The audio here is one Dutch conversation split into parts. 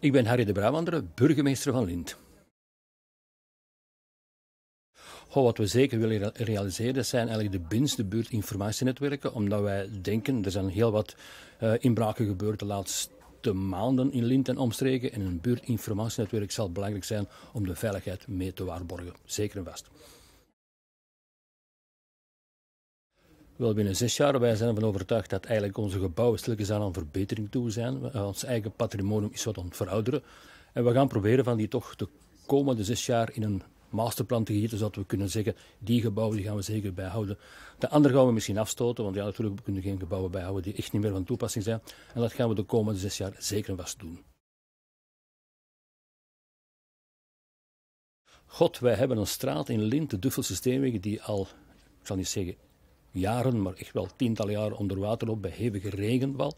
Ik ben Harry de Brabander, burgemeester van Lint. Goh, wat we zeker willen realiseren zijn eigenlijk de binnenste de buurtinformatienetwerken, omdat wij denken, er zijn heel wat eh, inbraken gebeurd de laatste maanden in Lint en omstreken en een buurtinformatienetwerk zal belangrijk zijn om de veiligheid mee te waarborgen. Zeker en vast. wel binnen zes jaar. Wij zijn ervan overtuigd dat eigenlijk onze gebouwen stilletjes aan verbetering toe zijn. Ons eigen patrimonium is wat aan het verouderen. En we gaan proberen van die toch de komende zes jaar in een masterplan te gieten, zodat we kunnen zeggen, die gebouwen die gaan we zeker bijhouden. De andere gaan we misschien afstoten, want ja, natuurlijk we kunnen geen gebouwen bijhouden die echt niet meer van toepassing zijn. En dat gaan we de komende zes jaar zeker vast doen. God, wij hebben een straat in Lint, de Duffelse Steenwegen, die al, ik zal niet zeggen jaren, maar echt wel tientallen jaren onder water op bij hevige regenval.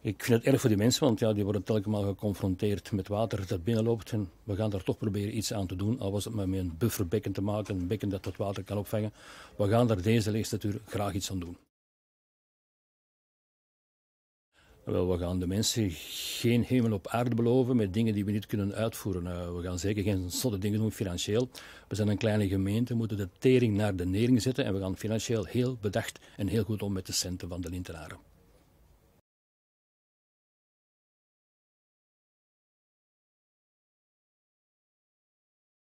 Ik vind het erg voor die mensen, want ja, die worden telkens geconfronteerd met water dat binnenloopt. En we gaan daar toch proberen iets aan te doen, al was het met een bufferbekken te maken, een bekken dat het water kan opvangen. We gaan daar deze legislatuur graag iets aan doen. Wel, we gaan de mensen geen hemel op aarde beloven met dingen die we niet kunnen uitvoeren. Eh, we gaan zeker geen zotte dingen doen financieel. We zijn een kleine gemeente, moeten de tering naar de nering zetten en we gaan financieel heel bedacht en heel goed om met de centen van de Lintenaren.